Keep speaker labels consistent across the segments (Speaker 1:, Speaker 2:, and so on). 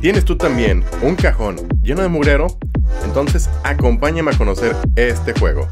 Speaker 1: ¿Tienes tú también un cajón lleno de mugrero? Entonces acompáñame a conocer este juego.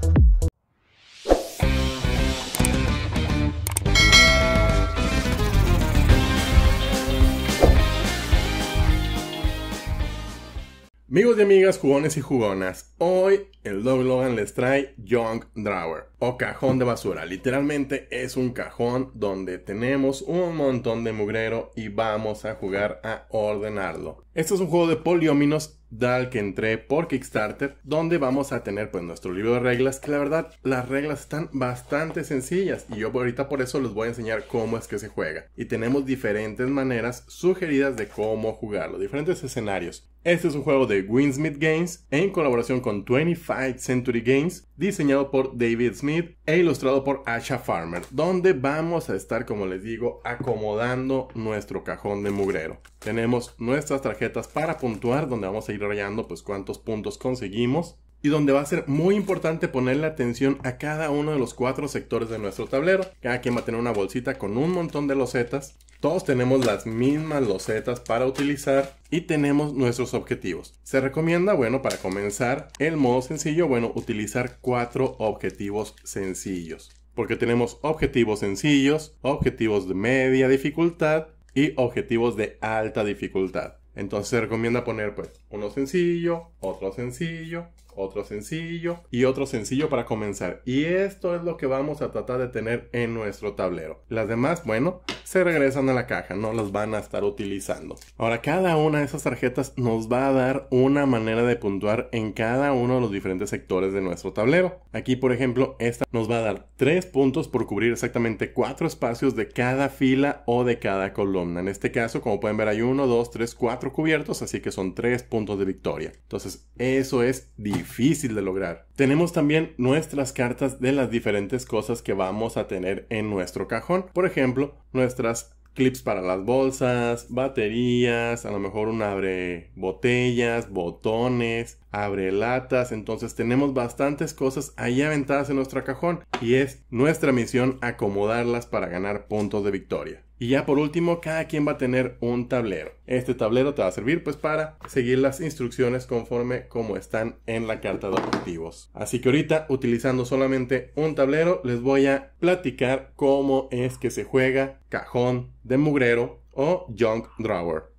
Speaker 1: Amigos y amigas, jugones y jugonas, hoy el Dog Logan les trae Young Drawer o cajón de basura. Literalmente es un cajón donde tenemos un montón de mugrero y vamos a jugar a ordenarlo. Este es un juego de polióminos dal que entré por Kickstarter, donde vamos a tener pues nuestro libro de reglas, que la verdad las reglas están bastante sencillas y yo ahorita por eso les voy a enseñar cómo es que se juega. Y tenemos diferentes maneras sugeridas de cómo jugarlo, diferentes escenarios. Este es un juego de Winsmith Games en colaboración con 25 Century Games, diseñado por David Smith e ilustrado por Asha Farmer, donde vamos a estar, como les digo, acomodando nuestro cajón de mugrero. Tenemos nuestras tarjetas para puntuar, donde vamos a ir rayando pues cuántos puntos conseguimos y donde va a ser muy importante ponerle atención a cada uno de los cuatro sectores de nuestro tablero. Cada quien va a tener una bolsita con un montón de losetas. Todos tenemos las mismas losetas para utilizar y tenemos nuestros objetivos. Se recomienda, bueno, para comenzar el modo sencillo, bueno, utilizar cuatro objetivos sencillos. Porque tenemos objetivos sencillos, objetivos de media dificultad y objetivos de alta dificultad. Entonces se recomienda poner pues uno sencillo, otro sencillo, otro sencillo y otro sencillo para comenzar. Y esto es lo que vamos a tratar de tener en nuestro tablero. Las demás, bueno, se regresan a la caja, no las van a estar utilizando. Ahora, cada una de esas tarjetas nos va a dar una manera de puntuar en cada uno de los diferentes sectores de nuestro tablero. Aquí, por ejemplo, esta nos va a dar tres puntos por cubrir exactamente cuatro espacios de cada fila o de cada columna. En este caso, como pueden ver, hay uno dos tres cuatro cubiertos, así que son tres puntos de victoria. Entonces, eso es difícil difícil de lograr. Tenemos también nuestras cartas de las diferentes cosas que vamos a tener en nuestro cajón. Por ejemplo, nuestras clips para las bolsas, baterías, a lo mejor un abre botellas, botones, abre latas, entonces tenemos bastantes cosas ahí aventadas en nuestro cajón y es nuestra misión acomodarlas para ganar puntos de victoria. Y ya por último, cada quien va a tener un tablero. Este tablero te va a servir pues para seguir las instrucciones conforme como están en la carta de objetivos. Así que ahorita, utilizando solamente un tablero, les voy a platicar cómo es que se juega cajón de mugrero o junk drawer.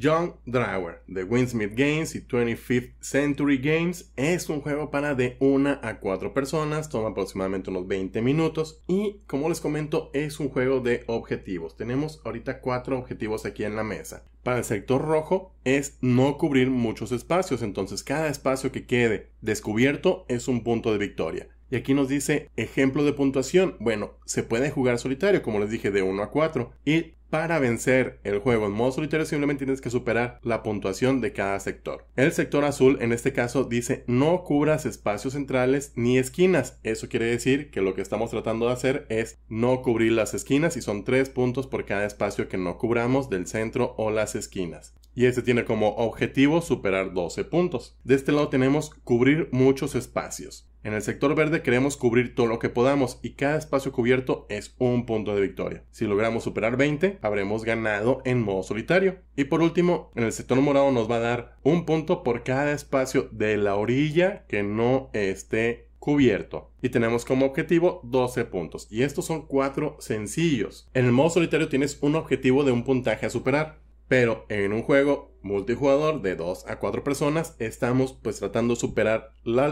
Speaker 1: John Drawer de Winsmith Games y 25th Century Games es un juego para de una a cuatro personas, toma aproximadamente unos 20 minutos y como les comento es un juego de objetivos. Tenemos ahorita cuatro objetivos aquí en la mesa. Para el sector rojo es no cubrir muchos espacios, entonces cada espacio que quede descubierto es un punto de victoria. Y aquí nos dice ejemplo de puntuación. Bueno, se puede jugar solitario, como les dije, de 1 a 4. Y para vencer el juego en modo solitario simplemente tienes que superar la puntuación de cada sector. El sector azul en este caso dice no cubras espacios centrales ni esquinas. Eso quiere decir que lo que estamos tratando de hacer es no cubrir las esquinas y son 3 puntos por cada espacio que no cubramos del centro o las esquinas y este tiene como objetivo superar 12 puntos. De este lado tenemos cubrir muchos espacios. En el sector verde queremos cubrir todo lo que podamos y cada espacio cubierto es un punto de victoria. Si logramos superar 20, habremos ganado en modo solitario. Y por último, en el sector morado nos va a dar un punto por cada espacio de la orilla que no esté cubierto y tenemos como objetivo 12 puntos y estos son cuatro sencillos. En el modo solitario tienes un objetivo de un puntaje a superar. Pero en un juego multijugador de 2 a 4 personas estamos pues tratando de superar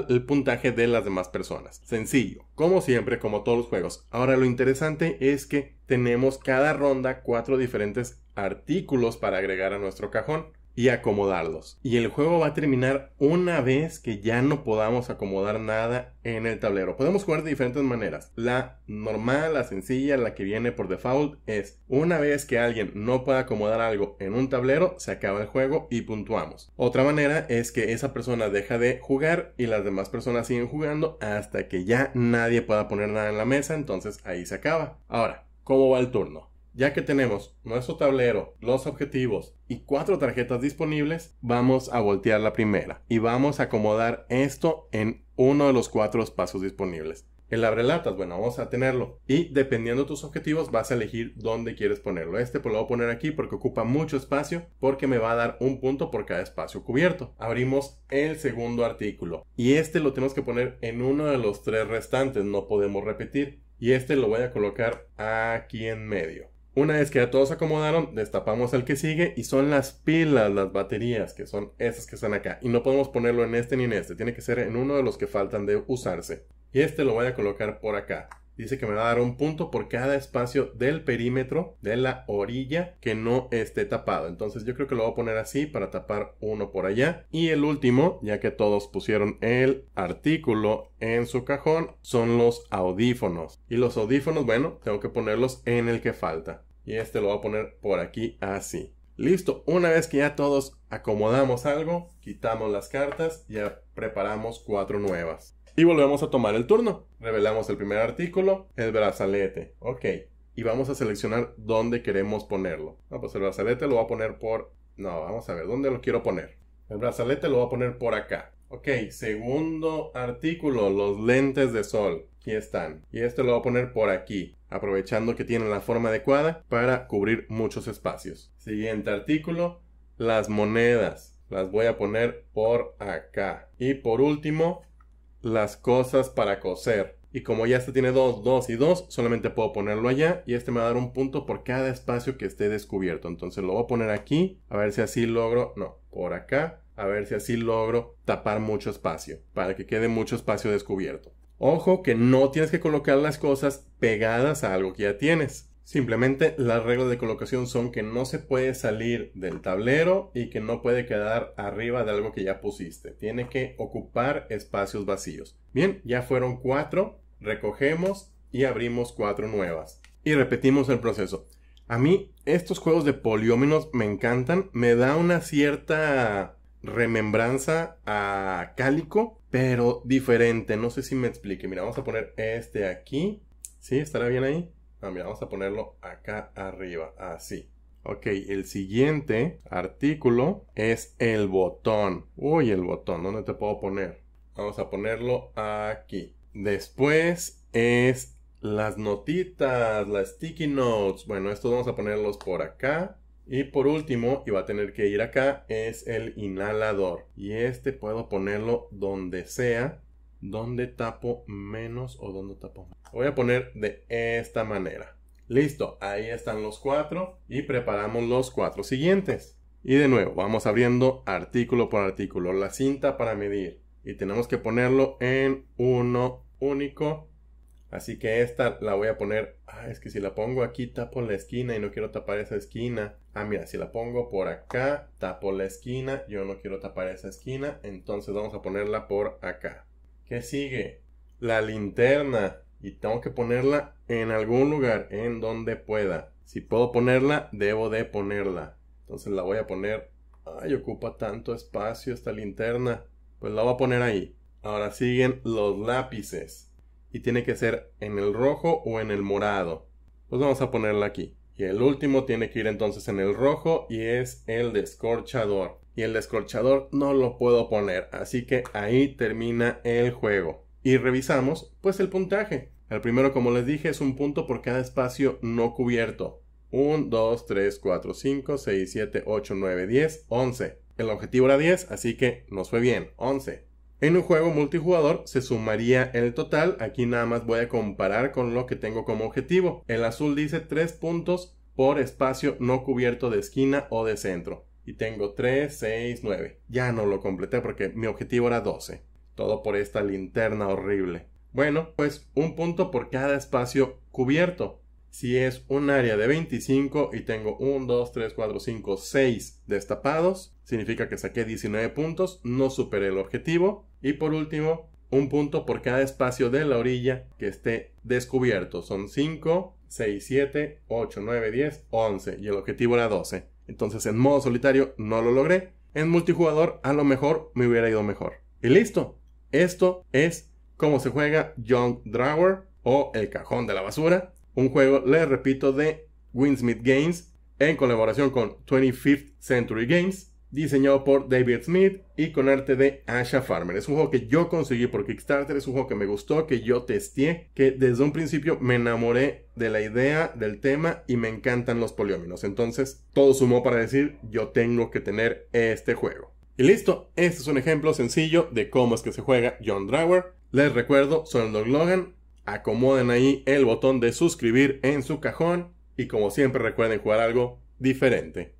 Speaker 1: el puntaje de las demás personas. Sencillo, como siempre, como todos los juegos. Ahora lo interesante es que tenemos cada ronda cuatro diferentes artículos para agregar a nuestro cajón y acomodarlos. Y el juego va a terminar una vez que ya no podamos acomodar nada en el tablero. Podemos jugar de diferentes maneras. La normal, la sencilla, la que viene por default es una vez que alguien no pueda acomodar algo en un tablero, se acaba el juego y puntuamos. Otra manera es que esa persona deja de jugar y las demás personas siguen jugando hasta que ya nadie pueda poner nada en la mesa, entonces ahí se acaba. Ahora, ¿cómo va el turno? Ya que tenemos nuestro tablero, los objetivos y cuatro tarjetas disponibles, vamos a voltear la primera y vamos a acomodar esto en uno de los cuatro espacios disponibles. El abrelatas, bueno, vamos a tenerlo. Y dependiendo de tus objetivos, vas a elegir dónde quieres ponerlo. Este pues lo voy a poner aquí porque ocupa mucho espacio, porque me va a dar un punto por cada espacio cubierto. Abrimos el segundo artículo. Y este lo tenemos que poner en uno de los tres restantes, no podemos repetir. Y este lo voy a colocar aquí en medio. Una vez que ya todos se acomodaron, destapamos el que sigue y son las pilas, las baterías, que son esas que están acá. Y no podemos ponerlo en este ni en este, tiene que ser en uno de los que faltan de usarse. Y este lo voy a colocar por acá. Dice que me va a dar un punto por cada espacio del perímetro de la orilla que no esté tapado. Entonces yo creo que lo voy a poner así para tapar uno por allá. Y el último, ya que todos pusieron el artículo en su cajón, son los audífonos. Y los audífonos, bueno, tengo que ponerlos en el que falta y este lo voy a poner por aquí así. Listo, una vez que ya todos acomodamos algo, quitamos las cartas, ya preparamos cuatro nuevas. Y volvemos a tomar el turno. Revelamos el primer artículo, el brazalete. Ok, y vamos a seleccionar dónde queremos ponerlo. No, pues el brazalete lo voy a poner por... No, vamos a ver, ¿dónde lo quiero poner? El brazalete lo voy a poner por acá. Ok, segundo artículo, los lentes de sol. Aquí están. Y esto lo voy a poner por aquí, aprovechando que tiene la forma adecuada para cubrir muchos espacios. Siguiente artículo, las monedas. Las voy a poner por acá. Y por último, las cosas para coser. Y como ya este tiene dos, dos y dos, solamente puedo ponerlo allá y este me va a dar un punto por cada espacio que esté descubierto. Entonces lo voy a poner aquí, a ver si así logro, no, por acá, a ver si así logro tapar mucho espacio, para que quede mucho espacio descubierto. Ojo que no tienes que colocar las cosas pegadas a algo que ya tienes. Simplemente las reglas de colocación son que no se puede salir del tablero y que no puede quedar arriba de algo que ya pusiste. Tiene que ocupar espacios vacíos. Bien, ya fueron cuatro. Recogemos y abrimos cuatro nuevas. Y repetimos el proceso. A mí estos juegos de polióminos me encantan. Me da una cierta remembranza a Cálico, pero diferente. No sé si me explique. Mira, vamos a poner este aquí. ¿Sí? ¿Estará bien ahí? Ah, mira, vamos a ponerlo acá arriba, así. Ok, el siguiente artículo es el botón. Uy, el botón, ¿dónde te puedo poner? Vamos a ponerlo aquí. Después es las notitas, las sticky notes. Bueno, estos vamos a ponerlos por acá. Y por último, y va a tener que ir acá, es el inhalador. Y este puedo ponerlo donde sea, donde tapo menos o donde tapo más. Voy a poner de esta manera. Listo, ahí están los cuatro y preparamos los cuatro siguientes. Y de nuevo, vamos abriendo artículo por artículo la cinta para medir. Y tenemos que ponerlo en uno único Así que esta la voy a poner. Ah, es que si la pongo aquí tapo la esquina y no quiero tapar esa esquina. Ah, mira, si la pongo por acá, tapo la esquina. Yo no quiero tapar esa esquina. Entonces vamos a ponerla por acá. ¿Qué sigue? La linterna. Y tengo que ponerla en algún lugar, en donde pueda. Si puedo ponerla, debo de ponerla. Entonces la voy a poner. Ay, ocupa tanto espacio esta linterna. Pues la voy a poner ahí. Ahora siguen los lápices y tiene que ser en el rojo o en el morado. Pues vamos a ponerla aquí. Y el último tiene que ir entonces en el rojo y es el descorchador. Y el descorchador no lo puedo poner, así que ahí termina el juego. Y revisamos pues el puntaje. El primero, como les dije, es un punto por cada espacio no cubierto. 1, 2, 3, 4, 5, 6, 7, 8, 9, 10, 11. El objetivo era 10, así que nos fue bien, 11. En un juego multijugador se sumaría el total, aquí nada más voy a comparar con lo que tengo como objetivo. El azul dice 3 puntos por espacio no cubierto de esquina o de centro. Y tengo 3, 6, 9. Ya no lo completé porque mi objetivo era 12. Todo por esta linterna horrible. Bueno, pues un punto por cada espacio cubierto. Si es un área de 25 y tengo 1, 2, 3, 4, 5, 6 destapados, significa que saqué 19 puntos, no superé el objetivo. Y por último, un punto por cada espacio de la orilla que esté descubierto. Son 5, 6, 7, 8, 9, 10, 11 y el objetivo era 12. Entonces en modo solitario no lo logré. En multijugador a lo mejor me hubiera ido mejor. Y listo. Esto es cómo se juega Young Drawer o el cajón de la basura un juego, les repito, de Winsmith Games en colaboración con 25th Century Games, diseñado por David Smith y con arte de Asha Farmer. Es un juego que yo conseguí por Kickstarter, es un juego que me gustó, que yo testé, que desde un principio me enamoré de la idea, del tema y me encantan los polióminos. Entonces, todo sumó para decir, yo tengo que tener este juego. Y listo, este es un ejemplo sencillo de cómo es que se juega John Drawer. Les recuerdo, soy el Doug Logan, Acomoden ahí el botón de suscribir en su cajón y como siempre recuerden jugar algo diferente.